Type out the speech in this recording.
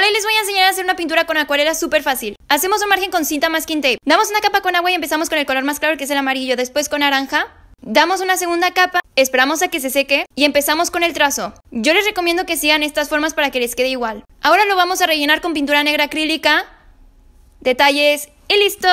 Ahora les voy a enseñar a hacer una pintura con acuarela súper fácil. Hacemos un margen con cinta masking tape. Damos una capa con agua y empezamos con el color más claro que es el amarillo, después con naranja. Damos una segunda capa, esperamos a que se seque y empezamos con el trazo. Yo les recomiendo que sigan estas formas para que les quede igual. Ahora lo vamos a rellenar con pintura negra acrílica, detalles y listo.